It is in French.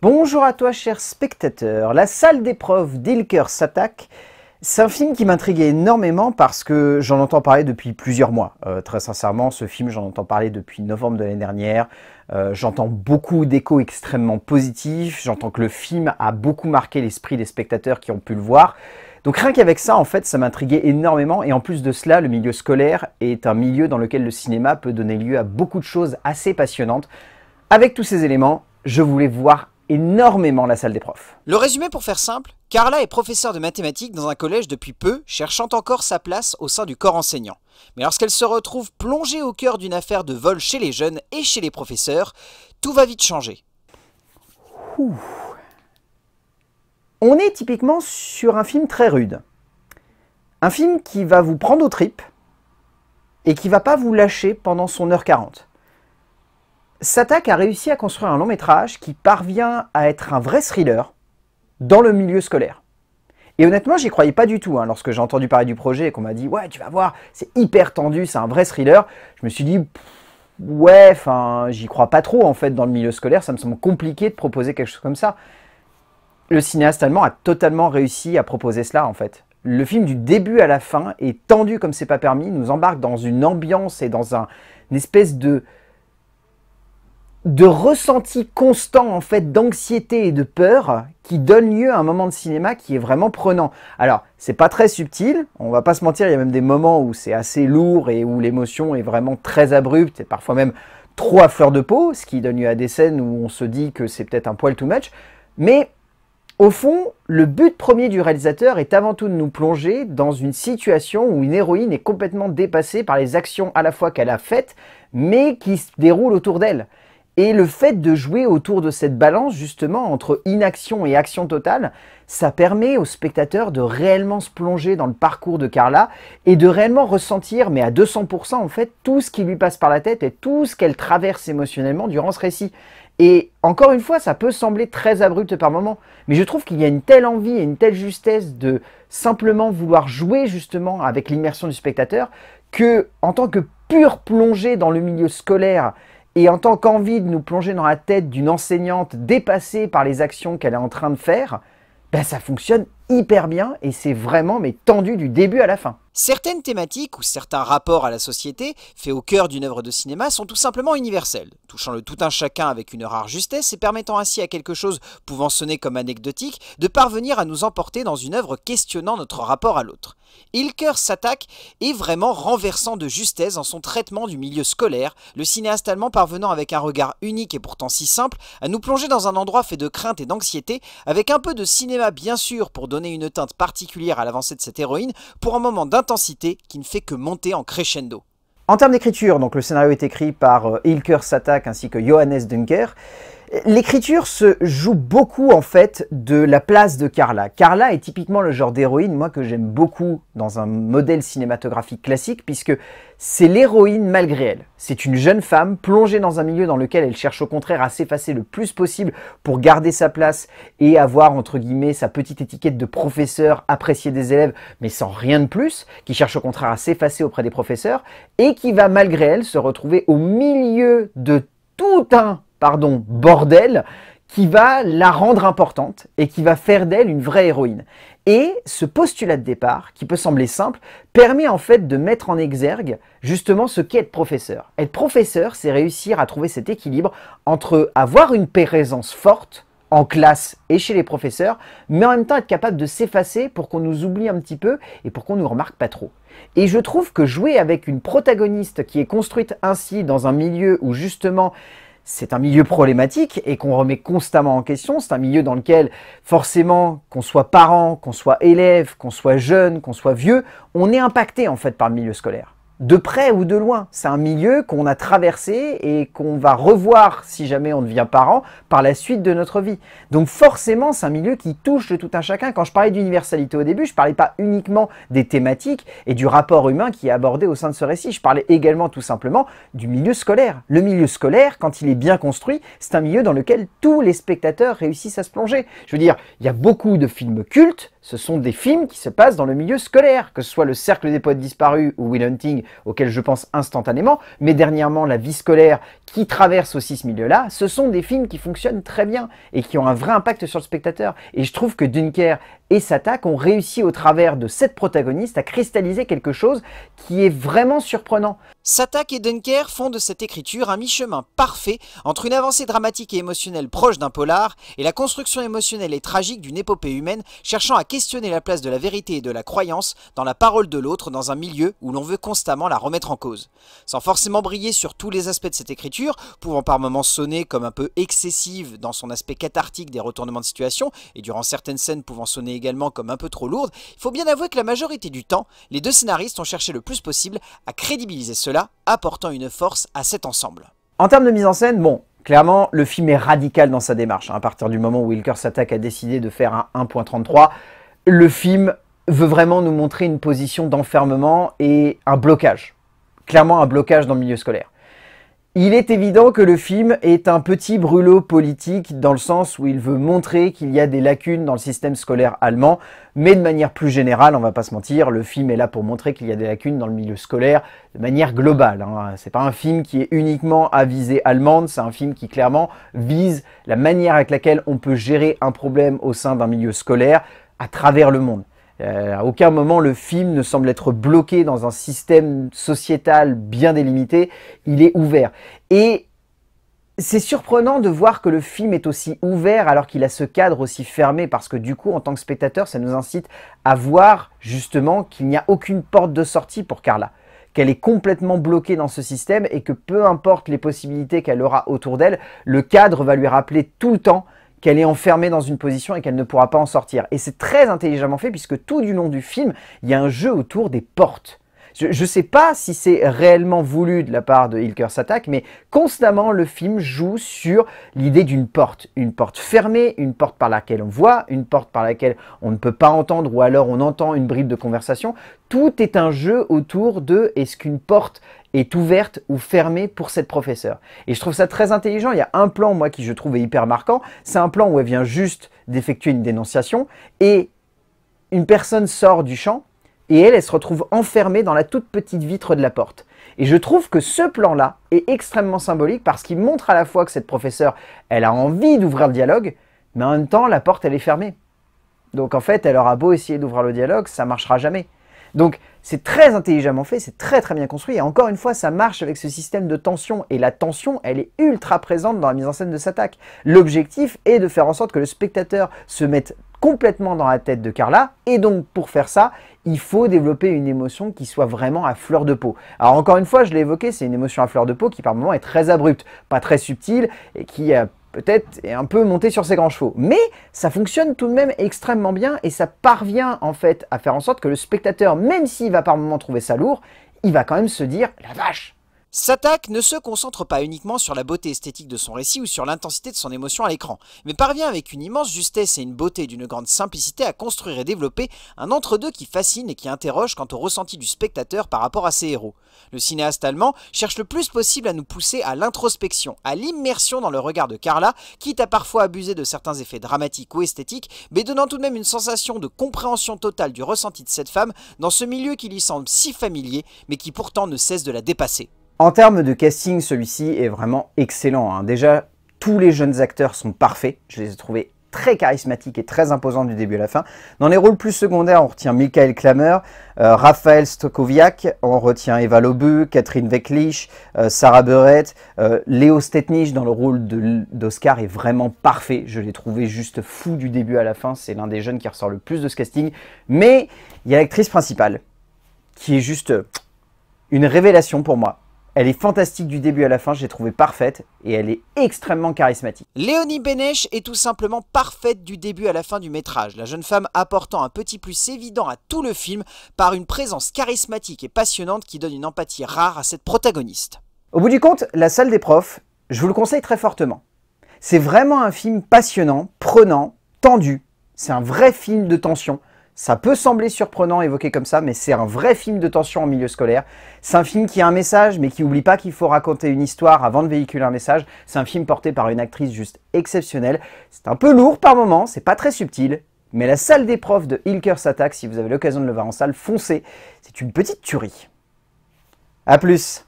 Bonjour à toi chers spectateurs, la salle d'épreuve d'Ilker s'attaque. C'est un film qui m'intriguait énormément parce que j'en entends parler depuis plusieurs mois. Euh, très sincèrement, ce film, j'en entends parler depuis novembre de l'année dernière. Euh, j'entends beaucoup d'échos extrêmement positifs. J'entends que le film a beaucoup marqué l'esprit des spectateurs qui ont pu le voir. Donc rien qu'avec ça, en fait, ça m'intriguait énormément. Et en plus de cela, le milieu scolaire est un milieu dans lequel le cinéma peut donner lieu à beaucoup de choses assez passionnantes. Avec tous ces éléments, je voulais voir énormément la salle des profs. Le résumé pour faire simple, Carla est professeure de mathématiques dans un collège depuis peu, cherchant encore sa place au sein du corps enseignant. Mais lorsqu'elle se retrouve plongée au cœur d'une affaire de vol chez les jeunes et chez les professeurs, tout va vite changer. On est typiquement sur un film très rude. Un film qui va vous prendre aux tripes et qui va pas vous lâcher pendant son heure 40. Satak a réussi à construire un long métrage qui parvient à être un vrai thriller dans le milieu scolaire. Et honnêtement, j'y croyais pas du tout. Hein, lorsque j'ai entendu parler du projet et qu'on m'a dit « Ouais, tu vas voir, c'est hyper tendu, c'est un vrai thriller », je me suis dit « Ouais, enfin, j'y crois pas trop en fait dans le milieu scolaire, ça me semble compliqué de proposer quelque chose comme ça ». Le cinéaste allemand a totalement réussi à proposer cela en fait. Le film du début à la fin est tendu comme c'est pas permis, nous embarque dans une ambiance et dans un, une espèce de de ressenti constant en fait d'anxiété et de peur qui donne lieu à un moment de cinéma qui est vraiment prenant. Alors, c'est pas très subtil, on va pas se mentir, il y a même des moments où c'est assez lourd et où l'émotion est vraiment très abrupte et parfois même trop à fleur de peau, ce qui donne lieu à des scènes où on se dit que c'est peut-être un poil too much, mais au fond, le but premier du réalisateur est avant tout de nous plonger dans une situation où une héroïne est complètement dépassée par les actions à la fois qu'elle a faites, mais qui se déroulent autour d'elle. Et le fait de jouer autour de cette balance, justement, entre inaction et action totale, ça permet au spectateur de réellement se plonger dans le parcours de Carla et de réellement ressentir, mais à 200% en fait, tout ce qui lui passe par la tête et tout ce qu'elle traverse émotionnellement durant ce récit. Et encore une fois, ça peut sembler très abrupt par moment, mais je trouve qu'il y a une telle envie et une telle justesse de simplement vouloir jouer justement avec l'immersion du spectateur que, en tant que pure plongée dans le milieu scolaire et en tant qu'envie de nous plonger dans la tête d'une enseignante dépassée par les actions qu'elle est en train de faire, ben ça fonctionne hyper bien et c'est vraiment mais tendu du début à la fin. Certaines thématiques ou certains rapports à la société, faits au cœur d'une œuvre de cinéma, sont tout simplement universels, touchant le tout un chacun avec une rare justesse et permettant ainsi à quelque chose pouvant sonner comme anecdotique de parvenir à nous emporter dans une œuvre questionnant notre rapport à l'autre. il coeur s'attaque et vraiment renversant de justesse en son traitement du milieu scolaire, le cinéaste allemand parvenant avec un regard unique et pourtant si simple à nous plonger dans un endroit fait de crainte et d'anxiété, avec un peu de cinéma bien sûr pour donner une teinte particulière à l'avancée de cette héroïne pour un moment d'intensité qui ne fait que monter en crescendo. En termes d'écriture, donc le scénario est écrit par euh, Ilker Satak ainsi que Johannes Dunker. L'écriture se joue beaucoup en fait de la place de Carla. Carla est typiquement le genre d'héroïne, moi, que j'aime beaucoup dans un modèle cinématographique classique, puisque c'est l'héroïne malgré elle. C'est une jeune femme plongée dans un milieu dans lequel elle cherche au contraire à s'effacer le plus possible pour garder sa place et avoir, entre guillemets, sa petite étiquette de professeur apprécié des élèves, mais sans rien de plus, qui cherche au contraire à s'effacer auprès des professeurs, et qui va malgré elle se retrouver au milieu de tout un pardon, bordel, qui va la rendre importante et qui va faire d'elle une vraie héroïne. Et ce postulat de départ, qui peut sembler simple, permet en fait de mettre en exergue justement ce qu'est être professeur. Être professeur, c'est réussir à trouver cet équilibre entre avoir une présence forte en classe et chez les professeurs, mais en même temps être capable de s'effacer pour qu'on nous oublie un petit peu et pour qu'on ne nous remarque pas trop. Et je trouve que jouer avec une protagoniste qui est construite ainsi dans un milieu où justement c'est un milieu problématique et qu'on remet constamment en question. C'est un milieu dans lequel, forcément, qu'on soit parent, qu'on soit élève, qu'on soit jeune, qu'on soit vieux, on est impacté en fait par le milieu scolaire de près ou de loin. C'est un milieu qu'on a traversé et qu'on va revoir si jamais on devient parent par la suite de notre vie. Donc forcément, c'est un milieu qui touche tout un chacun. Quand je parlais d'universalité au début, je parlais pas uniquement des thématiques et du rapport humain qui est abordé au sein de ce récit. Je parlais également tout simplement du milieu scolaire. Le milieu scolaire, quand il est bien construit, c'est un milieu dans lequel tous les spectateurs réussissent à se plonger. Je veux dire, il y a beaucoup de films cultes ce sont des films qui se passent dans le milieu scolaire, que ce soit le Cercle des Poètes disparus ou Will Hunting, auquel je pense instantanément, mais dernièrement La vie scolaire qui traverse aussi ce milieu-là, ce sont des films qui fonctionnent très bien et qui ont un vrai impact sur le spectateur. Et je trouve que Dunker et Satak ont réussi au travers de cette protagoniste à cristalliser quelque chose qui est vraiment surprenant. Satak et Dunker font de cette écriture un mi-chemin parfait entre une avancée dramatique et émotionnelle proche d'un polar et la construction émotionnelle et tragique d'une épopée humaine cherchant à questionner la place de la vérité et de la croyance dans la parole de l'autre dans un milieu où l'on veut constamment la remettre en cause. Sans forcément briller sur tous les aspects de cette écriture, pouvant par moments sonner comme un peu excessive dans son aspect cathartique des retournements de situation et durant certaines scènes pouvant sonner également comme un peu trop lourde, il faut bien avouer que la majorité du temps, les deux scénaristes ont cherché le plus possible à crédibiliser cela, apportant une force à cet ensemble. En termes de mise en scène, bon, clairement, le film est radical dans sa démarche. Hein, à partir du moment où Wilker s'attaque à décider de faire un 1.33, le film veut vraiment nous montrer une position d'enfermement et un blocage. Clairement un blocage dans le milieu scolaire. Il est évident que le film est un petit brûlot politique dans le sens où il veut montrer qu'il y a des lacunes dans le système scolaire allemand, mais de manière plus générale, on va pas se mentir, le film est là pour montrer qu'il y a des lacunes dans le milieu scolaire de manière globale. Ce hein. C'est pas un film qui est uniquement à viser allemande, c'est un film qui clairement vise la manière avec laquelle on peut gérer un problème au sein d'un milieu scolaire à travers le monde. Euh, à aucun moment le film ne semble être bloqué dans un système sociétal bien délimité, il est ouvert. Et c'est surprenant de voir que le film est aussi ouvert alors qu'il a ce cadre aussi fermé parce que du coup en tant que spectateur ça nous incite à voir justement qu'il n'y a aucune porte de sortie pour Carla qu'elle est complètement bloquée dans ce système et que peu importe les possibilités qu'elle aura autour d'elle, le cadre va lui rappeler tout le temps qu'elle est enfermée dans une position et qu'elle ne pourra pas en sortir. Et c'est très intelligemment fait puisque tout du long du film, il y a un jeu autour des portes. Je ne sais pas si c'est réellement voulu de la part de Hilker Satak, mais constamment le film joue sur l'idée d'une porte. Une porte fermée, une porte par laquelle on voit, une porte par laquelle on ne peut pas entendre ou alors on entend une bribe de conversation. Tout est un jeu autour de est-ce qu'une porte est ouverte ou fermée pour cette professeure. Et je trouve ça très intelligent. Il y a un plan, moi, qui je trouve hyper marquant. C'est un plan où elle vient juste d'effectuer une dénonciation et une personne sort du champ et elle, elle se retrouve enfermée dans la toute petite vitre de la porte. Et je trouve que ce plan-là est extrêmement symbolique parce qu'il montre à la fois que cette professeure, elle a envie d'ouvrir le dialogue, mais en même temps, la porte, elle est fermée. Donc en fait, elle aura beau essayer d'ouvrir le dialogue, ça marchera jamais. Donc c'est très intelligemment fait, c'est très très bien construit, et encore une fois, ça marche avec ce système de tension, et la tension, elle est ultra présente dans la mise en scène de attaque. L'objectif est de faire en sorte que le spectateur se mette complètement dans la tête de Carla, et donc pour faire ça, il faut développer une émotion qui soit vraiment à fleur de peau. Alors encore une fois, je l'ai évoqué, c'est une émotion à fleur de peau qui par moment est très abrupte, pas très subtile, et qui euh, peut-être est un peu monté sur ses grands chevaux. Mais ça fonctionne tout de même extrêmement bien et ça parvient en fait à faire en sorte que le spectateur, même s'il va par moments trouver ça lourd, il va quand même se dire « La vache Satak ne se concentre pas uniquement sur la beauté esthétique de son récit ou sur l'intensité de son émotion à l'écran, mais parvient avec une immense justesse et une beauté d'une grande simplicité à construire et développer un entre-deux qui fascine et qui interroge quant au ressenti du spectateur par rapport à ses héros. Le cinéaste allemand cherche le plus possible à nous pousser à l'introspection, à l'immersion dans le regard de Carla, quitte à parfois abuser de certains effets dramatiques ou esthétiques, mais donnant tout de même une sensation de compréhension totale du ressenti de cette femme dans ce milieu qui lui semble si familier, mais qui pourtant ne cesse de la dépasser. En termes de casting, celui-ci est vraiment excellent. Hein. Déjà, tous les jeunes acteurs sont parfaits. Je les ai trouvés très charismatiques et très imposants du début à la fin. Dans les rôles plus secondaires, on retient Michael Klammer, euh, Raphaël Stokowiak, on retient Eva Lobu, Catherine Wecklich, euh, Sarah Beret, euh, Léo Stetnich dans le rôle d'Oscar est vraiment parfait. Je l'ai trouvé juste fou du début à la fin. C'est l'un des jeunes qui ressort le plus de ce casting. Mais il y a l'actrice principale qui est juste une révélation pour moi. Elle est fantastique du début à la fin, j'ai trouvé parfaite et elle est extrêmement charismatique. Léonie Bénèche est tout simplement parfaite du début à la fin du métrage, la jeune femme apportant un petit plus évident à tout le film par une présence charismatique et passionnante qui donne une empathie rare à cette protagoniste. Au bout du compte, La salle des profs, je vous le conseille très fortement. C'est vraiment un film passionnant, prenant, tendu. C'est un vrai film de tension. Ça peut sembler surprenant évoqué comme ça, mais c'est un vrai film de tension en milieu scolaire. C'est un film qui a un message, mais qui n'oublie pas qu'il faut raconter une histoire avant de véhiculer un message. C'est un film porté par une actrice juste exceptionnelle. C'est un peu lourd par moments, c'est pas très subtil, mais la salle des profs de Hilker s'attaque, si vous avez l'occasion de le voir en salle, foncez. C'est une petite tuerie. A plus